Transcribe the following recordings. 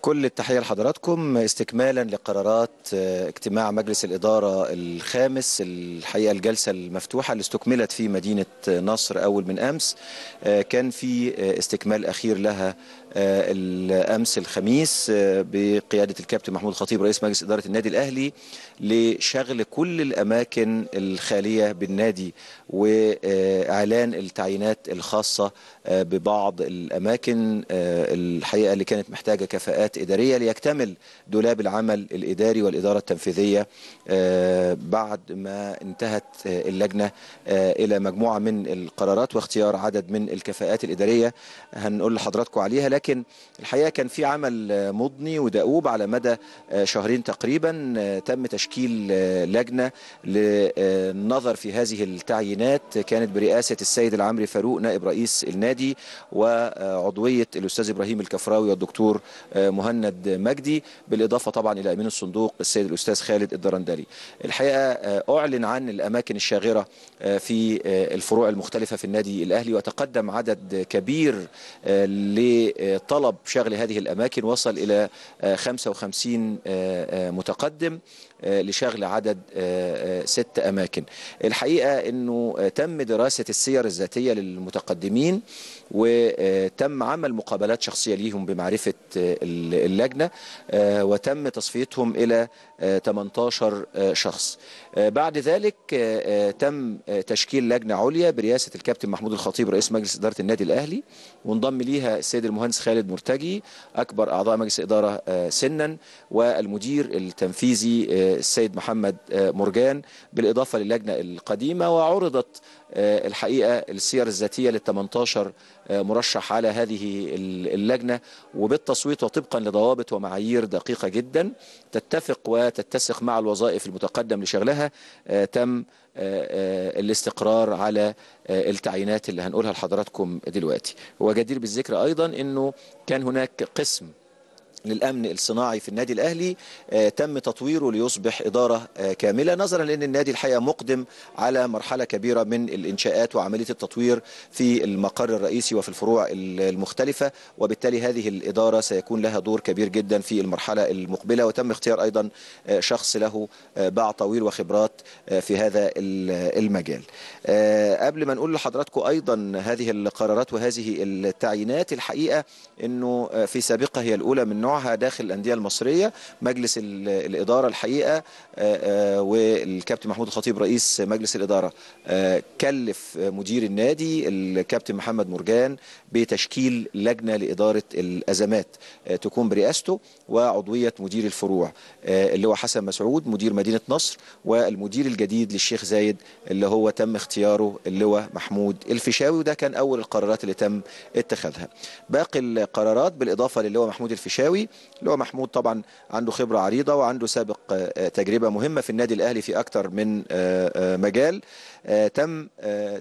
كل التحية لحضراتكم استكمالا لقرارات آه، اجتماع مجلس الإدارة الخامس الحقيقة الجلسة المفتوحة اللي استكملت في مدينة آه، نصر أول من أمس آه، كان في استكمال أخير لها الأمس الخميس بقيادة الكابتن محمود خطيب رئيس مجلس إدارة النادي الأهلي لشغل كل الأماكن الخالية بالنادي وإعلان التعيينات الخاصة ببعض الأماكن الحقيقة اللي كانت محتاجة كفاءات إجراءات إدارية ليكتمل دولاب العمل الإداري والإدارة التنفيذية آه، بعد ما انتهت آه، اللجنة آه، إلى مجموعة من القرارات واختيار عدد من الكفاءات الإدارية هنقول لحضراتكم عليها لكن الحقيقة كان في عمل مضني ودؤوب على مدى شهرين تقريبا تم تشكيل لجنة للنظر في هذه التعيينات كانت برئاسة السيد العمري فاروق نائب رئيس النادي وعضوية الأستاذ إبراهيم الكفراوي والدكتور مهند مجدي بالاضافه طبعا الى امين الصندوق السيد الاستاذ خالد الدرندلي الحقيقه آه، اعلن عن الاماكن الشاغره آه، في آه، الفروع المختلفه في النادي الاهلي وتقدم عدد كبير لطلب شغل هذه الاماكن وصل الى 55 متقدم لشغل عدد ست أماكن الحقيقة أنه تم دراسة السير الذاتية للمتقدمين وتم عمل مقابلات شخصية ليهم بمعرفة اللجنة آه، وتم تصفيتهم إلى 18 آه، آه، شخص بعد ذلك تم تشكيل لجنة عليا برئاسة الكابتن محمود الخطيب رئيس مجلس إدارة النادي الأهلي وانضم ليها السيد المهندس خالد مرتجي أكبر أعضاء مجلس إدارة سنا والمدير التنفيذي السيد محمد مرجان بالإضافة للجنة القديمة وعرضت الحقيقة السير الذاتية لل 18 مرشح على هذه اللجنة وبالتصويت وطبقا لضوابط ومعايير دقيقة جدا تتفق وتتسق مع الوظائف المتقدم لشغلها آه، تم آه، آه، الاستقرار على التعيينات اللي هنقولها لحضراتكم دلوقتي وجدير بالذكر أيضا أنه كان هناك قسم للأمن الصناعي في النادي الأهلي آه، تم تطويره ليصبح إدارة آه، كاملة نظرا لأن النادي الحقيقة مقدم على مرحلة كبيرة من الإنشاءات وعملية التطوير في المقر الرئيسي وفي الفروع المختلفة وبالتالي هذه الإدارة سيكون لها دور كبير جدا في المرحلة المقبلة وتم اختيار أيضا آه، شخص له باع طويل وخبرات في هذا المجال قبل ما نقول لحضراتكم أيضا هذه القرارات وهذه التعيينات الحقيقة أنه في سابقة هي الأولى من نوع وصراعها داخل الانديه المصريه مجلس الاداره الحقيقه آه، آه، والكابتن محمود الخطيب رئيس مجلس الاداره آه، كلف مدير النادي الكابتن محمد مرجان بتشكيل لجنه لاداره الازمات تكون برئاسته وعضويه مدير الفروع اللي هو حسن مسعود مدير مدينه نصر والمدير الجديد للشيخ زايد اللي هو تم اختياره اللواء محمود الفيشاوي وده كان اول القرارات اللي تم اتخاذها باقي القرارات بالاضافه للواء محمود الفيشاوي الشناوي اللي هو محمود طبعا عنده خبرة عريضة وعنده سابق آه، تجربة مهمة في النادي الأهلي في اكثر من آه، آه، مجال تم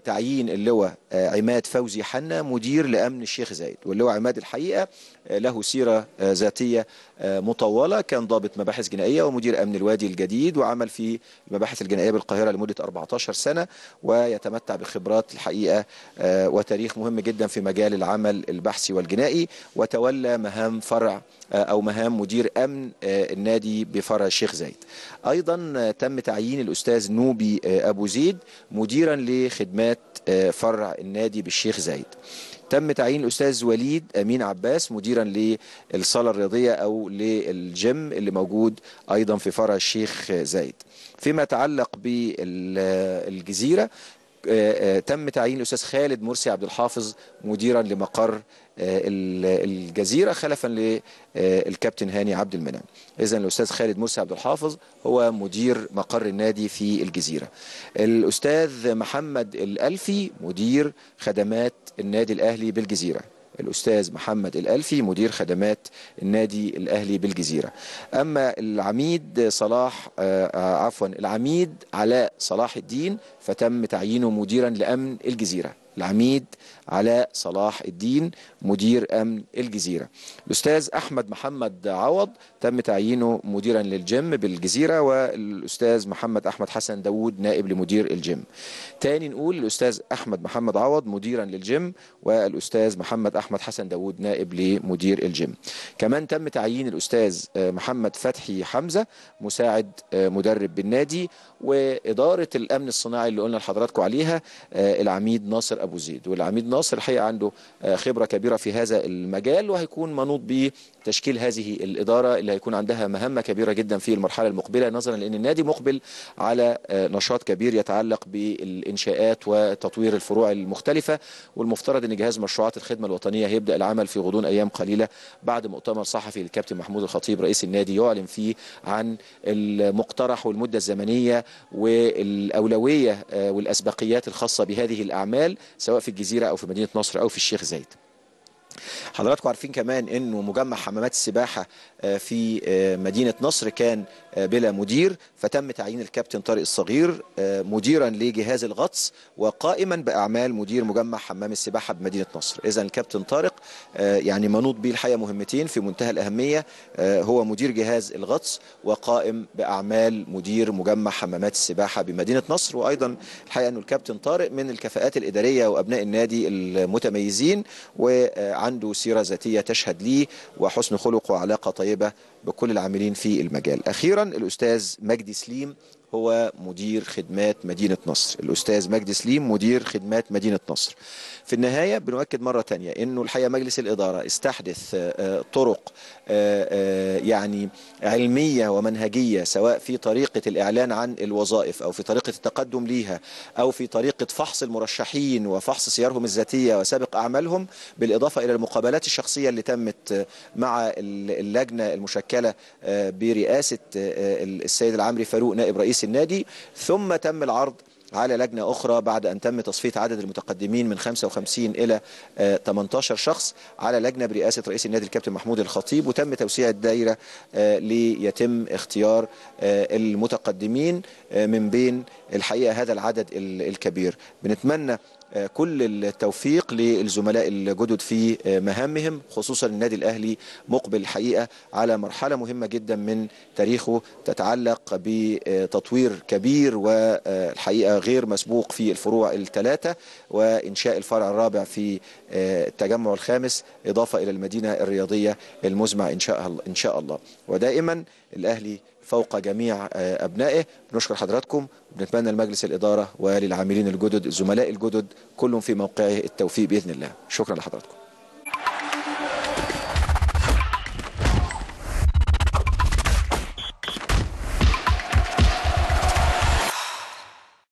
تعيين اللواء عماد فوزي حنا مدير لأمن الشيخ زايد واللواء عماد الحقيقة له سيرة ذاتية مطولة كان ضابط مباحث جنائية ومدير أمن الوادي الجديد وعمل في المباحث الجنائية بالقاهرة لمدة 14 سنة ويتمتع بخبرات الحقيقة وتاريخ مهم جدا في مجال العمل البحثي والجنائي وتولى مهام فرع او مهام مدير امن آه، النادي بفرع الشيخ زايد ايضا آه، تم تعيين الاستاذ نوبي آه، ابو زيد مديرا لخدمات فرع النادي بالشيخ زايد تم تعيين الاستاذ وليد امين عباس مديرا للصاله الرياضيه او للجيم اللي موجود ايضا في فرع الشيخ زايد فيما يتعلق بالجزيره آه، آه، تم تعيين الاستاذ خالد مرسي عبد الحافظ مديرا لمقر آه، الجزيره خلفا للكابتن هاني عبد المنعم اذا الاستاذ خالد مرسي عبد الحافظ هو مدير مقر النادي في الجزيره الاستاذ محمد الالفي مدير خدمات النادي الاهلي بالجزيره الأستاذ محمد الألفي مدير خدمات النادي الأهلي بالجزيرة أما العميد صلاح آه، آه، عفوا العميد علاء صلاح الدين فتم تعيينه مديرا لأمن الجزيرة العميد علاء صلاح الدين مدير أمن الجزيرة الأستاذ أحمد محمد عوض تم تعيينه مديرا للجيم بالجزيرة والأستاذ محمد أحمد حسن داوود نائب لمدير الجيم تاني نقول الأستاذ أحمد محمد عوض مديرا للجيم والأستاذ محمد أحمد حسن داوود نائب لمدير الجيم كمان تم تعيين الأستاذ آه، محمد فتحي حمزة مساعد آه، مدرب بالنادي وإدارة الأمن الصناعي اللي قلنا لحضراتكم عليها آه، العميد ناصر أبو زيد والعميد ناصر الحقيقة عنده آه، خبرة كبيرة في هذا المجال وهيكون منوط بتشكيل هذه الإدارة اللي هيكون عندها مهمة كبيرة جدا في المرحلة المقبلة نظرا لأن النادي مقبل على آه، نشاط كبير يتعلق بالإنشاءات وتطوير الفروع المختلفة والمفترض أن جهاز مشروعات الخدمة الوطنية هيبدأ العمل في غضون أيام قليلة بعد مؤتمر صحفي للكابتن محمود الخطيب رئيس النادي يعلن فيه عن المقترح والمدة الزمنية والأولوية آه، والأسبقيات الخاصة بهذه الأعمال سواء في الجزيرة أو في مدينة نصر أو في الشيخ زايد حضراتكم عارفين كمان انه مجمع حمامات السباحه آه، في آه، مدينه نصر كان آه، بلا مدير فتم تعيين الكابتن طارق الصغير مديرا لجهاز الغطس وقائما باعمال مدير مجمع حمام السباحه بمدينه نصر اذا الكابتن طارق يعني منوط به الحقيقه مهمتين في منتهى الاهميه هو مدير جهاز الغطس وقائم باعمال مدير مجمع حمامات السباحه بمدينه نصر وايضا الحقيقه انه الكابتن طارق من الكفاءات الاداريه وابناء النادي المتميزين وعنده عنده سيرة ذاتية تشهد ليه وحسن خلقه وعلاقة طيبة بكل العاملين في المجال أخيرا الأستاذ مجدي سليم هو مدير خدمات مدينة نصر الأستاذ مجدي سليم مدير خدمات مدينة نصر في النهاية بنؤكد مرة تانية أنه الحقيقة مجلس الإدارة استحدث آه، آه، طرق آه، يعني علمية ومنهجية سواء في طريقة الإعلان عن الوظائف أو في طريقة التقدم ليها أو في طريقة فحص المرشحين وفحص سيارهم الذاتية وسابق أعمالهم بالإضافة إلى المقابلات الشخصية اللي تمت مع اللجنة المشكلة برئاسة السيد العمري فاروق نائب رئيس رئيس النادي ثم تم العرض على لجنة أخرى بعد أن تم تصفية عدد المتقدمين من 55 إلى 18 آه، شخص على لجنة برئاسة رئيس النادي الكابتن محمود الخطيب وتم توسيع الدائرة آه، ليتم اختيار آه، المتقدمين من بين الحقيقة هذا العدد الكبير بنتمنى آه، كل التوفيق للزملاء الجدد في آه، مهامهم خصوصا النادي الاهلي مقبل الحقيقه على مرحله مهمه جدا من تاريخه تتعلق بتطوير كبير والحقيقه غير مسبوق في الفروع الثلاثه وانشاء الفرع الرابع في آه، التجمع الخامس اضافه الى المدينه الرياضيه المزمع ان شاء الله ان شاء الله ودائما الاهلي فوق جميع آه، أبنائه بنشكر حضراتكم بنتمنى لمجلس الإدارة وللعاملين الجدد الزملاء الجدد كلهم في موقعه التوفيق بإذن الله شكرا لحضراتكم